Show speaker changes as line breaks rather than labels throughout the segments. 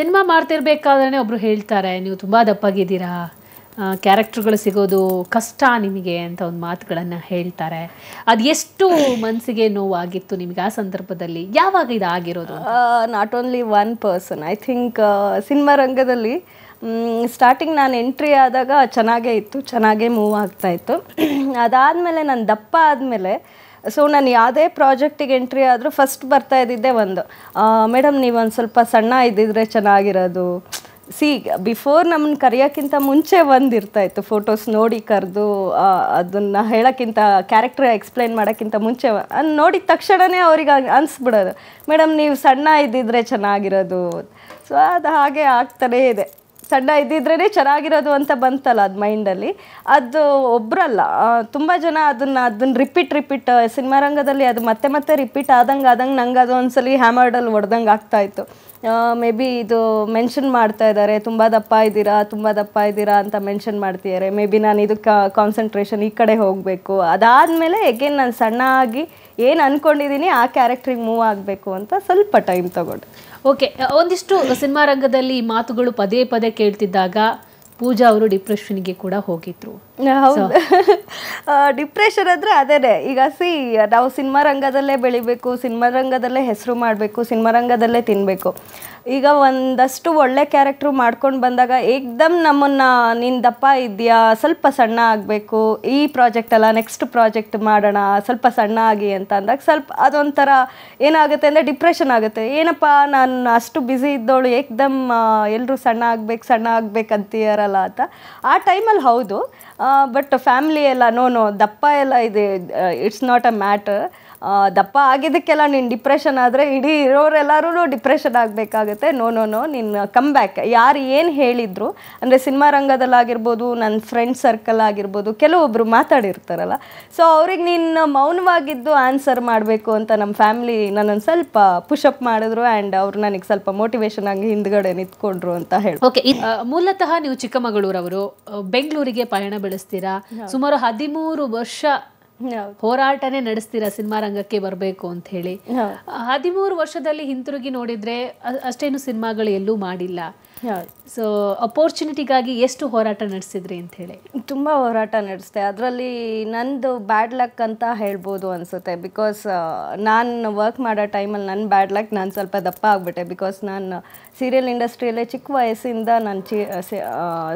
cinema ಮಾಡ್ತಿರ್ಬೇಕಾದ್ರೆ ಒಬ್ಬರು ಹೇಳ್ತಾರೆ ನೀವು ತುಂಬ ದಪ್ಪಾಗಿದ್ದೀರಾ ಕ್ಯಾರೆಕ್ಟರ್ಗಳು ಸಿಗೋದು ಕಷ್ಟ ನಿಮಗೆ ಅಂತ ಒಂದು ಮಾತುಗಳನ್ನು ಹೇಳ್ತಾರೆ ಅದು ಎಷ್ಟು ಮನಸ್ಸಿಗೆ ನೋವಾಗಿತ್ತು ನಿಮಗೆ ಆ ಸಂದರ್ಭದಲ್ಲಿ ಯಾವಾಗ ಇದು ಆಗಿರೋದು not only one person I think
cinema ರಂಗದಲ್ಲಿ ಸ್ಟಾರ್ಟಿಂಗ್ ನಾನು ಎಂಟ್ರಿ ಆದಾಗ ಚೆನ್ನಾಗೇ ಇತ್ತು ಚೆನ್ನಾಗೇ ಮೂವ್ ಆಗ್ತಾಯಿತ್ತು ಅದಾದಮೇಲೆ ನಾನು ದಪ್ಪ ಆದಮೇಲೆ ಸೊ ನಾನು ಯಾವುದೇ ಪ್ರಾಜೆಕ್ಟಿಗೆ ಎಂಟ್ರಿ ಆದರೂ ಫಸ್ಟ್ ಬರ್ತಾ ಇದ್ದಿದ್ದೆ ಒಂದು ಮೇಡಮ್ ನೀವು ಒಂದು ಸ್ವಲ್ಪ ಸಣ್ಣ ಇದ್ದಿದ್ರೆ ಚೆನ್ನಾಗಿರೋದು ಸಿ ಬಿಫೋರ್ ನಮ್ಮನ್ನು ಕರೆಯೋಕ್ಕಿಂತ ಮುಂಚೆ ಒಂದು ಇರ್ತಾಯಿತ್ತು ಫೋಟೋಸ್ ನೋಡಿ ಕರೆದು ಅದನ್ನು ಹೇಳೋಕ್ಕಿಂತ ಕ್ಯಾರೆಕ್ಟರ್ ಎಕ್ಸ್ಪ್ಲೈನ್ ಮಾಡೋಕ್ಕಿಂತ ಮುಂಚೆ ನೋಡಿದ ತಕ್ಷಣವೇ ಅವ್ರಿಗೆ ಅನಿಸ್ಬಿಡೋದು ಮೇಡಮ್ ನೀವು ಸಣ್ಣ ಇದ್ದಿದ್ರೆ ಚೆನ್ನಾಗಿರೋದು ಸೊ ಅದು ಹಾಗೆ ಆಗ್ತಾನೇ ಇದೆ ಸಣ್ಣ ಇದ್ದಿದ್ರೇ ಚೆನ್ನಾಗಿರೋದು ಅಂತ ಬಂತಲ್ಲ ಅದು ಮೈಂಡಲ್ಲಿ ಅದು ಒಬ್ಬರಲ್ಲ ತುಂಬ ಜನ ಅದನ್ನು ಅದನ್ನ ರಿಪೀಟ್ ರಿಪೀಟ್ ಸಿನಿಮಾ ರಂಗದಲ್ಲಿ ಅದು ಮತ್ತೆ ಮತ್ತೆ ರಿಪೀಟ್ ಆದಂಗೆ ಆದಂಗೆ ನಂಗೆ ಅದು ಒಂದ್ಸಲಿ ಹ್ಯಾಮರ್ಡಲ್ಲಿ ಹೊಡೆದಂಗೆ ಆಗ್ತಾಯಿತ್ತು ಮೇ ಬಿ ಇದು ಮೆನ್ಷನ್ ಮಾಡ್ತಾ ಇದ್ದಾರೆ ತುಂಬ ದಪ್ಪ ಇದ್ದೀರಾ ತುಂಬ ದಪ್ಪ ಇದ್ದೀರಾ ಅಂತ ಮೆನ್ಷನ್ ಮಾಡ್ತಿದ್ದಾರೆ ಮೇ ಬಿ ನಾನು ಇದು ಕಾನ್ಸಂಟ್ರೇಷನ್ ಈ ಕಡೆ ಹೋಗಬೇಕು ಅದಾದಮೇಲೆ ಎಗೇನ್ ನಾನು ಸಣ್ಣ ಆಗಿ ಏನು
ಅಂದ್ಕೊಂಡಿದ್ದೀನಿ ಆ ಕ್ಯಾರೆಕ್ಟ್ರಿಗೆ ಮೂವ್ ಆಗಬೇಕು ಅಂತ ಸ್ವಲ್ಪ ಟೈಮ್ ತಗೊಂಡು ಓಕೆ ಒಂದಿಷ್ಟು ಸಿನಿಮಾ ರಂಗದಲ್ಲಿ ಮಾತುಗಳು ಪದೇ ಪದೇ ಕೇಳ್ತಿದ್ದಾಗ ಪೂಜಾ ಅವರು ಡಿಪ್ರೆಷನ್ಗೆ ಕೂಡ ಹೋಗಿದ್ರು
ಹೌದು ಡಿಪ್ರೆಷನ್ ಅಂದ್ರೆ ಅದೇನೆ ಈಗ ಸಿ ನಾವು ಸಿನಿಮಾ ರಂಗದಲ್ಲೇ ಬೆಳಿಬೇಕು ಸಿನಿಮಾ ರಂಗದಲ್ಲೇ ಹೆಸರು ಮಾಡಬೇಕು ಸಿನಿಮಾ ರಂಗದಲ್ಲೇ ತಿನ್ನಬೇಕು ಈಗ ಒಂದಷ್ಟು ಒಳ್ಳೆ ಕ್ಯಾರೆಕ್ಟ್ರು ಮಾಡ್ಕೊಂಡು ಬಂದಾಗ ಏಕ್ದಮ್ ನಮ್ಮನ್ನು ನಿನ್ ದಪ್ಪ ಇದೆಯಾ ಸ್ವಲ್ಪ ಸಣ್ಣ ಆಗಬೇಕು ಈ ಪ್ರಾಜೆಕ್ಟ್ ಅಲ್ಲ ನೆಕ್ಸ್ಟ್ ಪ್ರಾಜೆಕ್ಟ್ ಮಾಡೋಣ ಸ್ವಲ್ಪ ಸಣ್ಣ ಆಗಿ ಅಂತ ಅಂದಾಗ ಸ್ವಲ್ಪ ಅದೊಂಥರ ಏನಾಗುತ್ತೆ ಅಂದರೆ ಡಿಪ್ರೆಷನ್ ಆಗುತ್ತೆ ಏನಪ್ಪ ನಾನು ಅಷ್ಟು ಬ್ಯುಸಿ ಇದ್ದವಳು ಏಕ್ದಮ್ ಎಲ್ಲರೂ ಸಣ್ಣ ಆಗ್ಬೇಕು ಸಣ್ಣ ಆಗ್ಬೇಕು ಅಂತ ಆ ಟೈಮಲ್ಲಿ ಹೌದು ಬಟ್ ಫ್ಯಾಮಿಲಿ ಎಲ್ಲ ನೋ ನೋ ದಪ್ಪ ಎಲ್ಲ ಇದೆ ಇಟ್ಸ್ ನಾಟ್ ಅ ಮ್ಯಾಟರ್ ದಪ್ಪ ಆಗಿದ್ದಕ್ಕೆಲ್ಲ ನೀನು ಡಿಪ್ರೆಷನ್ ಆದರೆ ಇಡೀ ಇರೋರೆಲ್ಲರೂ ಡಿಪ್ರೆಷನ್ ಆಗಬೇಕಾಗತ್ತೆ ನೋ ನೋ ನೋ ನಿನ್ನ ಕಮ್ ಬ್ಯಾಕ್ ಯಾರು ಏನು ಹೇಳಿದ್ರು ಅಂದರೆ ಸಿನಿಮಾ ರಂಗದಲ್ಲಾಗಿರ್ಬೋದು ನನ್ನ ಫ್ರೆಂಡ್ ಸರ್ಕಲ್ ಆಗಿರ್ಬೋದು ಕೆಲವೊಬ್ಬರು ಮಾತಾಡಿರ್ತಾರಲ್ಲ ಸೊ ಅವ್ರಿಗೆ ನಿನ್ನ ಮೌನವಾಗಿದ್ದು ಆನ್ಸರ್ ಮಾಡಬೇಕು ಅಂತ ನಮ್ಮ ಫ್ಯಾಮಿಲಿ ನನ್ನೊಂದು ಸ್ವಲ್ಪ ಪುಷಪ್ ಮಾಡಿದ್ರು ಆ್ಯಂಡ್ ಅವ್ರು ನನಗೆ ಸ್ವಲ್ಪ ಮೋಟಿವೇಶನ್ ಆಗಿ ಹಿಂದ್ಗಡೆ ನಿಂತ್ಕೊಂಡ್ರು ಅಂತ ಹೇಳಿ ಓಕೆ
ಮೂಲತಃ ನೀವು ಚಿಕ್ಕಮಗಳೂರವರು ಬೆಂಗಳೂರಿಗೆ ಪಯಣ ಬೆಳೆಸ್ತೀರಾ ಸುಮಾರು ಹದಿಮೂರು ವರ್ಷ ಹೋರಾಟನೇ ನಡೆಸ್ತೀರಾ ಸಿನಿಮಾ ರಂಗಕ್ಕೆ ಬರಬೇಕು ಅಂತ ಹೇಳಿ ಹದಿಮೂರು ವರ್ಷದಲ್ಲಿ ಹಿಂತಿರುಗಿ ನೋಡಿದ್ರೆ ಅಷ್ಟೇನು ಸಿನಿಮಾಗಳು ಎಲ್ಲೂ ಮಾಡಿಲ್ಲ ಸೊ ಅಪೋರ್ಚುನಿಟಿಗಾಗಿ ಎಷ್ಟು ಹೋರಾಟ ನಡೆಸಿದ್ರಿ ಅಂತ ಹೇಳಿ ತುಂಬ
ಹೋರಾಟ ನಡೆಸಿದೆ ಅದರಲ್ಲಿ ನಂದು ಬ್ಯಾಡ್ ಲಕ್ ಅಂತ ಹೇಳ್ಬೋದು ಅನಿಸುತ್ತೆ ಬಿಕಾಸ್ ನಾನು ವರ್ಕ್ ಮಾಡೋ ಟೈಮಲ್ಲಿ ನನ್ನ ಬ್ಯಾಡ್ ಲಕ್ ನಾನು ಸ್ವಲ್ಪ ದಪ್ಪ ಆಗಿಬಿಟ್ಟೆ ಬಿಕಾಸ್ ನಾನು ಸೀರಿಯಲ್ ಇಂಡಸ್ಟ್ರಿಯಲ್ಲೇ ಚಿಕ್ಕ ವಯಸ್ಸಿಂದ ನಾನು ಚಿ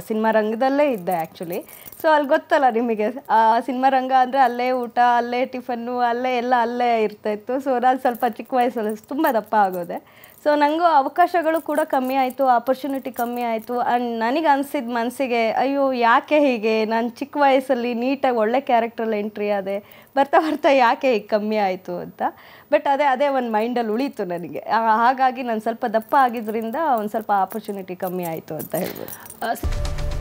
ಸಿನಿಮಾ ರಂಗದಲ್ಲೇ ಇದ್ದೆ ಆ್ಯಕ್ಚುಲಿ ಸೊ ಅಲ್ಲಿ ಗೊತ್ತಲ್ಲ ನಿಮಗೆ ಸಿನಿಮಾ ರಂಗ ಅಂದರೆ ಅಲ್ಲೇ ಊಟ ಅಲ್ಲೇ ಟಿಫನ್ನು ಅಲ್ಲೇ ಎಲ್ಲ ಅಲ್ಲೇ ಇರ್ತಾಯಿತ್ತು ಸೊ ನಾನು ಸ್ವಲ್ಪ ಚಿಕ್ಕ ವಯಸ್ಸಲ್ಲಿ ತುಂಬ ದಪ್ಪ ಆಗೋದೆ ಸೊ ನನಗೂ ಅವಕಾಶಗಳು ಕೂಡ ಕಮ್ಮಿ ಆಯಿತು ಆಪರ್ಚುನಿಟಿ ಕಮ್ಮಿ ಆಯಿತು ಆ್ಯಂಡ್ ನನಗೆ ಅನಿಸಿದ ಮನಸ್ಸಿಗೆ ಅಯ್ಯೋ ಯಾಕೆ ಹೀಗೆ ನಾನು ಚಿಕ್ಕ ವಯಸ್ಸಲ್ಲಿ ನೀಟಾಗಿ ಒಳ್ಳೆ ಕ್ಯಾರೆಕ್ಟ್ರಲ್ಲಿ ಎಂಟ್ರಿ ಆದೆ ಬರ್ತಾ ಬರ್ತಾ ಯಾಕೆ ಹೀಗೆ ಕಮ್ಮಿ ಆಯಿತು ಅಂತ ಬಟ್ ಅದೇ ಅದೇ ಒಂದು ಮೈಂಡಲ್ಲಿ ಉಳೀತು ನನಗೆ ಹಾಗಾಗಿ ನಾನು ಸ್ವಲ್ಪ ದಪ್ಪ ಆಗಿದ್ದರಿಂದ ಒಂದು ಸ್ವಲ್ಪ ಆಪರ್ಚುನಿಟಿ ಕಮ್ಮಿ ಆಯಿತು ಅಂತ
ಹೇಳ್ಬೋದು